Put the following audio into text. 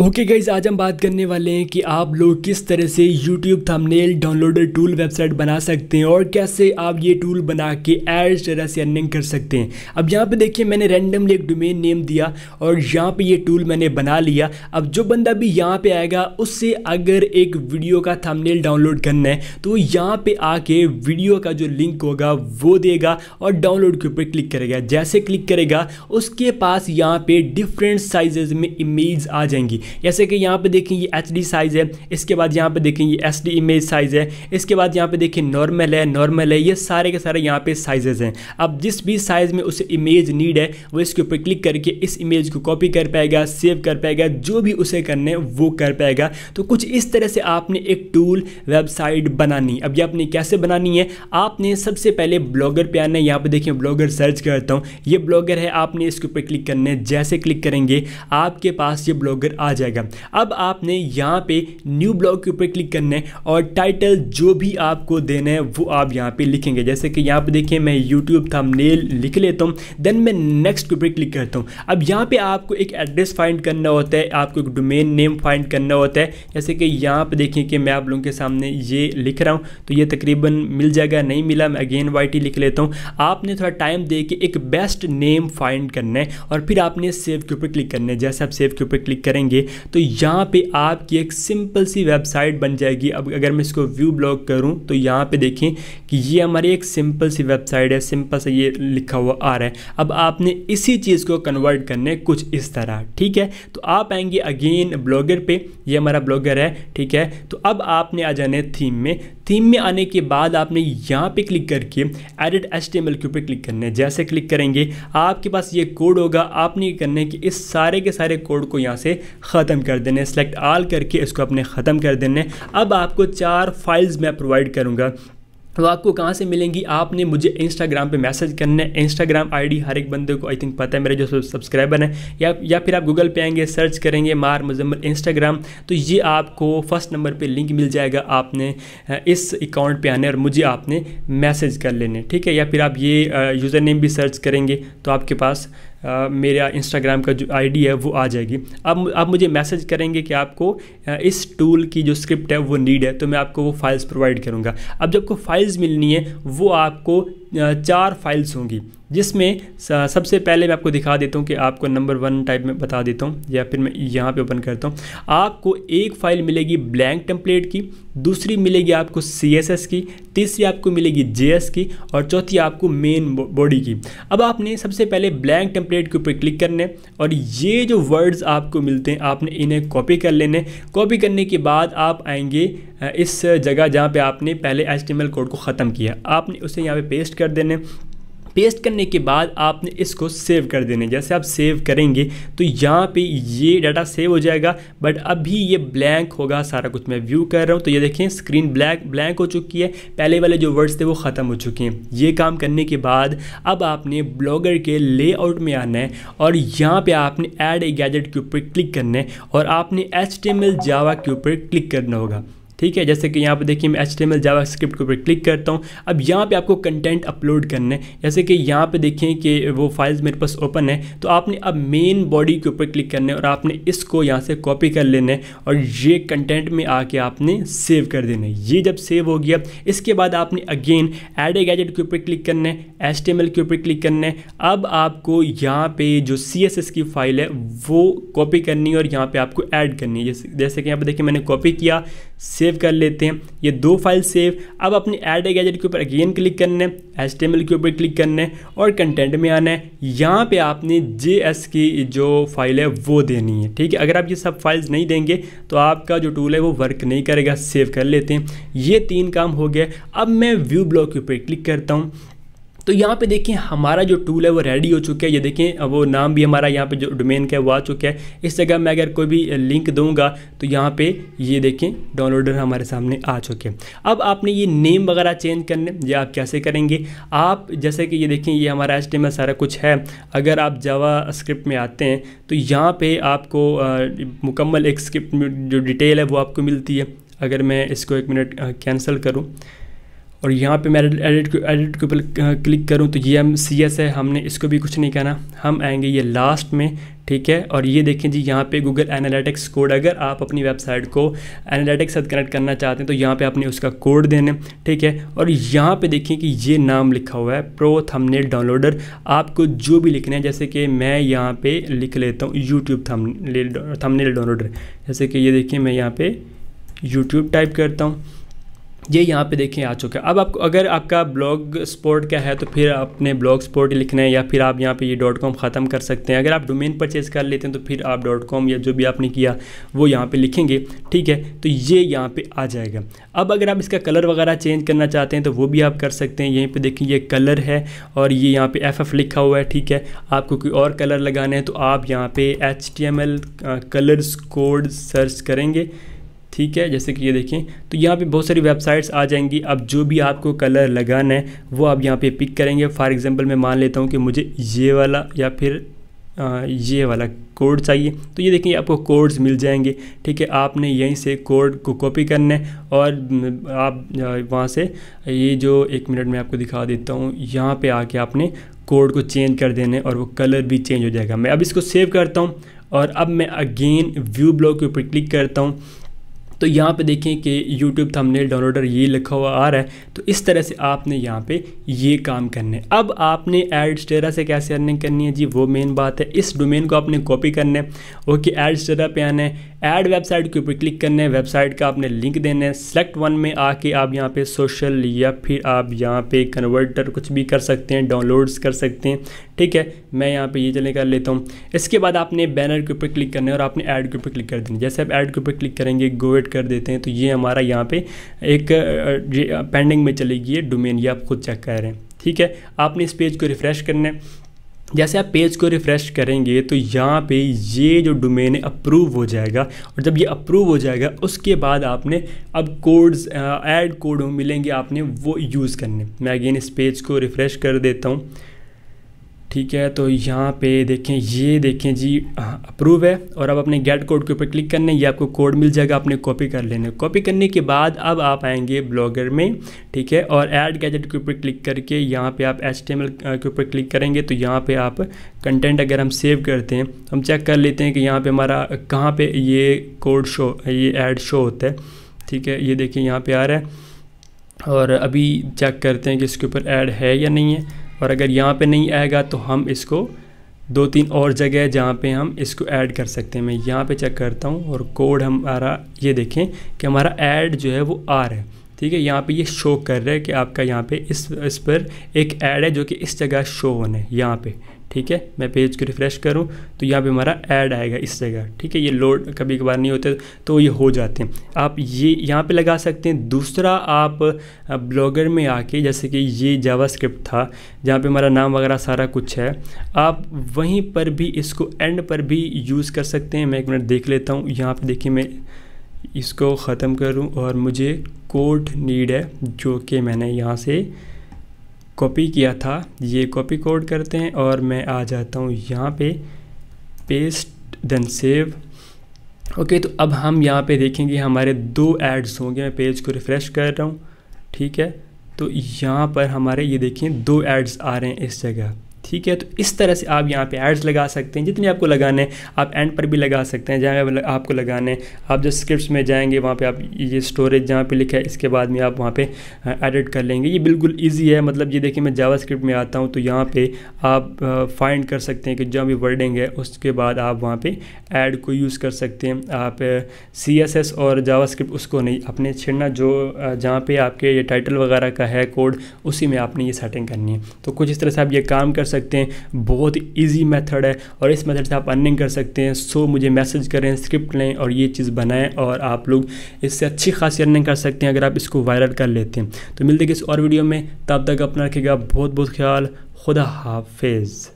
okay okay guys आज हम बात करने वाले हैं कि आप लोग किस तरह से YouTube thumbnail downloader tool website बना सकते हैं और कैसे आप ये टूल बना के एड्स तरह से अर्निंग कर सकते हैं अब यहाँ पे देखिए मैंने रैंडमली एक डोमेन नेम दिया और यहाँ पे ये टूल मैंने बना लिया अब जो बंदा भी यहाँ पे आएगा उससे अगर एक वीडियो का थमनेल डाउनलोड करना है तो यहाँ पर आके वीडियो का जो लिंक होगा वो देगा और डाउनलोड के ऊपर क्लिक करेगा जैसे क्लिक करेगा उसके पास यहाँ पर डिफरेंट साइजेज में इमेज आ जाएंगी जैसे कि यहाँ पे देखें ये एच साइज़ है इसके बाद यहाँ पे देखें ये एस इमेज साइज़ है इसके बाद यहाँ पे देखें नॉर्मल है नॉर्मल है ये सारे के सारे यहाँ पे साइजेज़ हैं अब जिस भी साइज़ में उसे इमेज नीड है वो इसके ऊपर क्लिक करके इस इमेज को कॉपी कर पाएगा सेव कर पाएगा जो भी उसे करना है वो कर पाएगा तो कुछ इस तरह से आपने एक टूल वेबसाइट बनानी अब ये आपने कैसे बनानी है आपने सबसे पहले ब्लॉगर पे आना है यहाँ पर देखिए ब्लॉगर सर्च करता हूँ ये ब्लॉगर है आपने इसके ऊपर क्लिक करना है जैसे क्लिक करेंगे आपके पास ये ब्लॉगर आ जाएगा अब आपने यहाँ पे न्यू ब्लॉग के ऊपर क्लिक करना है और टाइटल जो भी आपको देना है वो आप यहाँ पे लिखेंगे जैसे कि यहाँ पे देखिए मैं यूट्यूब थंबनेल लिख लेता हूँ देन मैं नेक्स्ट के ऊपर क्लिक करता हूँ अब यहाँ पे आपको एक एड्रेस फाइंड करना होता है आपको एक डोमेन नेम फाइंड करना होता है जैसे कि यहाँ पर देखिए कि मैं आप लोगों के सामने ये लिख रहा हूँ तो ये तकरीबन मिल जाएगा नहीं मिला मैं अगेन वाई लिख लेता हूँ आपने थोड़ा टाइम दे के एक बेस्ट नेम फाइंड करना है और फिर आपने सेव के ऊपर क्लिक करना है जैसे आप सेव के ऊपर क्लिक करेंगे तो यहाँ पे आपकी एक सिंपल सी वेबसाइट बन जाएगी अब अगर मैं इसको व्यू ब्लॉग करूँ तो यहाँ पे देखें कि ये हमारी एक सिंपल सी वेबसाइट है सिंपल सा ये लिखा हुआ आ रहा है अब आपने इसी चीज़ को कन्वर्ट करने कुछ इस तरह ठीक है तो आप आएंगे अगेन ब्लॉगर पर यह हमारा ब्लॉगर है ठीक है तो अब आपने आ जाने थीम में थीम में आने के बाद आपने यहाँ पे क्लिक करके एडिट एच टी के ऊपर क्लिक करने है जैसे क्लिक करेंगे आपके पास ये कोड होगा आपने ये करने कि इस सारे के सारे कोड को यहाँ से ख़त्म कर देने सेलेक्ट आल करके इसको अपने ख़त्म कर देने अब आपको चार फाइल्स मैं प्रोवाइड करूँगा वो तो आपको कहाँ से मिलेंगी आपने मुझे इंस्टाग्राम पे मैसेज करना है इंस्टाग्राम आईडी हर एक बंदे को आई थिंक पता है मेरे जो सब्सक्राइबर हैं या या फिर आप गूगल पे आएंगे सर्च करेंगे मार मुजम्मल इंस्टाग्राम तो ये आपको फर्स्ट नंबर पे लिंक मिल जाएगा आपने इस अकाउंट पे आने और मुझे आपने मैसेज कर लेने ठीक है या फिर आप ये यूज़र नेम भी सर्च करेंगे तो आपके पास मेरा इंस्टाग्राम का जो आईडी है वो आ जाएगी अब आप मुझे मैसेज करेंगे कि आपको इस टूल की जो स्क्रिप्ट है वो नीड है तो मैं आपको वो फाइल्स प्रोवाइड करूँगा अब जब आपको फाइल्स मिलनी है वो आपको चार फाइल्स होंगी जिसमें सबसे पहले मैं आपको दिखा देता हूँ कि आपको नंबर वन टाइप में बता देता हूँ या फिर मैं यहाँ पे ओपन करता हूँ आपको एक फ़ाइल मिलेगी ब्लैंक टेम्पलेट की दूसरी मिलेगी आपको सी एस एस की तीसरी आपको मिलेगी जे एस की और चौथी आपको मेन बॉडी की अब आपने सबसे पहले ब्लैंक टेम्पलेट के ऊपर क्लिक करने और ये जो वर्ड्स आपको मिलते हैं आपने इन्हें कॉपी कर लेने कॉपी करने के बाद आप आएंगे इस जगह जहाँ पे आपने पहले एच कोड को ख़त्म किया आपने उसे यहाँ पे पेस्ट कर देने पेस्ट करने के बाद आपने इसको सेव कर देने जैसे आप सेव करेंगे तो यहाँ पे ये डाटा सेव हो जाएगा बट अभी ये ब्लैंक होगा सारा कुछ मैं व्यू कर रहा हूँ तो ये देखें स्क्रीन ब्लैक ब्लैंक हो चुकी है पहले वाले जो वर्ड्स थे वो ख़त्म हो चुके हैं ये काम करने के बाद अब आपने ब्लॉगर के लेआउट में आना है और यहाँ पर आपने एड ए गैजेट के ऊपर क्लिक करना है और आपने एच जावा के ऊपर क्लिक करना होगा ठीक है जैसे कि यहाँ पर देखिए मैं H T M L JavaScript के ऊपर क्लिक करता हूँ अब यहाँ पे आपको कंटेंट अपलोड करना है जैसे कि यहाँ पे देखें कि वो फाइल्स मेरे पास ओपन है तो आपने अब मेन बॉडी के ऊपर क्लिक करना है और आपने इसको यहाँ से कॉपी कर लेना है और ये कंटेंट में आके आपने सेव कर देना है ये जब सेव हो गया इसके बाद आपने अगेन एड ए गैजेट के ऊपर क्लिक करना है एच टी एम एल के ऊपर क्लिक करना है अब आपको यहाँ पर जो सी एस एस की फाइल है वो कॉपी करनी है और यहाँ पर आपको ऐड करनी है जैसे जैसे कि यहाँ पर देखिए मैंने कॉपी किया सेव कर लेते हैं ये दो फाइल सेव अब अपने एड ए गैजेट के ऊपर अगेन क्लिक करना है एल के ऊपर क्लिक करना है और कंटेंट में आना है यहाँ पे आपने जे एस की जो फाइल है वो देनी है ठीक है अगर आप ये सब फाइल्स नहीं देंगे तो आपका जो टूल है वो वर्क नहीं करेगा सेव कर लेते हैं ये तीन काम हो गया अब मैं व्यू ब्लॉक के ऊपर क्लिक करता हूँ तो यहाँ पे देखें हमारा जो टूल है वो रेडी हो चुका है ये देखें वो नाम भी हमारा यहाँ पे जो डोमेन का है वो आ चुका है इस जगह मैं अगर कोई भी लिंक दूंगा तो यहाँ पे ये देखें डाउनलोडर हमारे सामने आ चुके हैं अब आपने ये नेम वगैरह चेंज करने ये आप कैसे करेंगे आप जैसे कि ये देखें ये हमारा एस सारा कुछ है अगर आप जावा स्क्रिप्ट में आते हैं तो यहाँ पर आपको मुकम्मल एक स्क्रिप्ट जो डिटेल है वो आपको मिलती है अगर मैं इसको एक मिनट कैंसिल करूँ और यहाँ पे मैं एडिट एडिट के ऊपर क्लिक uh, करूँ तो ये हम सी एस है हमने इसको भी कुछ नहीं करना हम आएंगे ये लास्ट में ठीक है और ये देखें जी यहाँ पे गूगल एनालिटिक्स कोड अगर आप अपनी वेबसाइट को एनालिटिक्स साथ कनेक्ट करना चाहते हैं तो यहाँ पे आपने उसका कोड देना ठीक है और यहाँ पे देखें कि ये नाम लिखा हुआ है प्रो थंबनेल डाउनलोडर आपको जो भी लिखना है जैसे कि मैं यहाँ पे लिख लेता हूँ यूट्यूब थंबनेल थंबनेल डाउनलोडर जैसे कि ये देखिए मैं यहाँ पर यूट्यूब टाइप करता हूँ ये यहाँ पे देखें आ चुका है अब आपको अगर आपका ब्लॉग स्पोर्ट का है तो फिर आपने ब्लॉग स्पोर्ट लिखना है या फिर आप यहाँ पे ये डॉट कॉम ख़त्म कर सकते हैं अगर आप डोमेन परचेज़ कर लेते हैं तो फिर आप डॉट कॉम या जो भी आपने किया वो यहाँ पे लिखेंगे ठीक है तो ये यहाँ पे आ जाएगा अब अगर आप इसका कलर वगैरह चेंज करना चाहते हैं तो वो भी आप कर सकते हैं यहीं पर देखें ये कलर है और ये यहाँ पर एफ लिखा हुआ है ठीक है आपको कोई और कलर लगाना है तो आप यहाँ पर एच कलर्स कोड सर्च करेंगे ठीक है जैसे कि ये देखें तो यहाँ पे बहुत सारी वेबसाइट्स आ जाएंगी अब जो भी आपको कलर लगाना है वो आप यहाँ पे पिक करेंगे फॉर एग्जांपल मैं मान लेता हूँ कि मुझे ये वाला या फिर ये वाला कोड चाहिए तो ये देखिए आपको कोड्स मिल जाएंगे ठीक है आपने यहीं से कोड को कॉपी करना है और आप वहाँ से ये जो एक मिनट में आपको दिखा देता हूँ यहाँ पर आके आपने कोड को चेंज कर देने और वो कलर भी चेंज हो जाएगा मैं अब इसको सेव करता हूँ और अब मैं अगेन व्यू ब्लॉक के ऊपर क्लिक करता हूँ तो यहाँ पे देखें कि YouTube थंबनेल डाउनलोडर ये लिखा हुआ आ रहा है तो इस तरह से आपने यहाँ पे ये काम करने अब आपने एड्स स्टेरा से कैसे अर्निंग करनी है जी वो मेन बात है इस डोमेन को आपने कॉपी करना है ओके एड्स स्टेरा पे आना है एड वेबसाइट के ऊपर क्लिक करने है वेबसाइट का आपने लिंक देना है सेलेक्ट वन में आके आप यहाँ पर सोशल या फिर आप यहाँ पर कन्वर्टर कुछ भी कर सकते हैं डाउनलोड्स कर सकते हैं ठीक है मैं यहाँ पे ये चले कर लेता हूँ इसके बाद आपने बैनर के ऊपर क्लिक करना है और आपने ऐड के ऊपर क्लिक कर देना जैसे आप ऐड के ऊपर क्लिक करेंगे गोवेट कर देते हैं तो ये हमारा यहाँ पे एक पेंडिंग में चलेगी ये डोमेन ये आप खुद चेक कर रहे हैं ठीक है आपने इस पेज को रिफ़्रेश करना है जैसे आप पेज को रिफ़्रेश करेंगे तो यहाँ पे ये जो डोमेन है अप्रूव हो जाएगा और जब ये अप्रूव हो जाएगा उसके बाद आपने अब कोड्स ऐड कोड मिलेंगे आपने वो यूज़ करने मैं अगेन इस पेज को रिफ़्रेश कर देता हूँ ठीक है तो यहाँ पे देखें ये देखें जी अप्रूव हाँ, है और अब अपने गेट कोड के ऊपर क्लिक करने ये आपको कोड मिल जाएगा आपने कॉपी कर लेना कॉपी करने के बाद अब आप आएंगे ब्लॉगर में ठीक है और ऐड गैजेट के ऊपर क्लिक करके यहाँ पे आप एच के ऊपर क्लिक करेंगे तो यहाँ पे आप कंटेंट अगर हम सेव करते हैं तो हम चेक कर लेते हैं कि यहाँ पर हमारा कहाँ पर ये कोड शो ये एड शो होता है ठीक है ये देखिए यहाँ पर आ रहा है और अभी चेक करते हैं कि इसके ऊपर ऐड है या नहीं है और अगर यहाँ पे नहीं आएगा तो हम इसको दो तीन और जगह है जहाँ पे हम इसको ऐड कर सकते हैं मैं यहाँ पे चेक करता हूँ और कोड हमारा ये देखें कि हमारा ऐड जो है वो आर है ठीक है यहाँ पे ये शो कर रहा है कि आपका यहाँ पे इस इस पर एक ऐड है जो कि इस जगह शो होने है यहाँ पे ठीक है मैं पेज को रिफ़्रेश करूं तो यहाँ पे हमारा ऐड आएगा इस जगह ठीक है ये लोड कभी कभार नहीं होते तो ये हो जाते हैं आप ये यहाँ पे लगा सकते हैं दूसरा आप ब्लॉगर में आके जैसे कि ये जावास्क्रिप्ट था जहाँ पे हमारा नाम वगैरह सारा कुछ है आप वहीं पर भी इसको एंड पर भी यूज़ कर सकते हैं मैं एक मिनट देख लेता हूँ यहाँ पर देखिए मैं इसको ख़त्म करूँ और मुझे कोड नीड है जो कि मैंने यहाँ से कॉपी किया था ये कॉपी कोड करते हैं और मैं आ जाता हूँ यहाँ पे पेस्ट देन सेव ओके तो अब हम यहाँ पे देखेंगे हमारे दो एड्स होंगे मैं पेज को रिफ़्रेश कर रहा हूँ ठीक है तो यहाँ पर हमारे ये देखें दो एड्स आ रहे हैं इस जगह ठीक है तो इस तरह से आप यहाँ पे एड्स लगा सकते हैं जितने आपको लगाने हैं आप एंड पर भी लगा सकते हैं जहाँ आपको लगाने आप जो स्क्रिप्ट में जाएंगे वहाँ पे आप ये स्टोरेज जहाँ पे लिखा है इसके बाद में आप वहाँ पे एडिट कर लेंगे ये बिल्कुल ईजी है मतलब ये देखिए मैं जावा में आता हूँ तो यहाँ पर आप फाइंड कर सकते हैं कि जो भी वर्डिंग है उसके बाद आप वहाँ पर एड को यूज़ कर सकते हैं आप सी और जावा उसको नहीं अपने छिड़ना जो जहाँ पर आपके ये टाइटल वगैरह का है कोड उसी में आपने ये सेटिंग करनी है तो कुछ इस तरह से आप ये काम कर सकते सकते हैं बहुत ईजी मेथड है और इस मेथड से आप अर्निंग कर सकते हैं सो मुझे मैसेज करें स्क्रिप्ट लें और ये चीज़ बनाएं और आप लोग इससे अच्छी खासी अर्निंग कर सकते हैं अगर आप इसको वायरल कर लेते हैं तो मिलते इस और वीडियो में तब तक अपना रखेगा बहुत बहुत ख्याल खुदा हाफिज़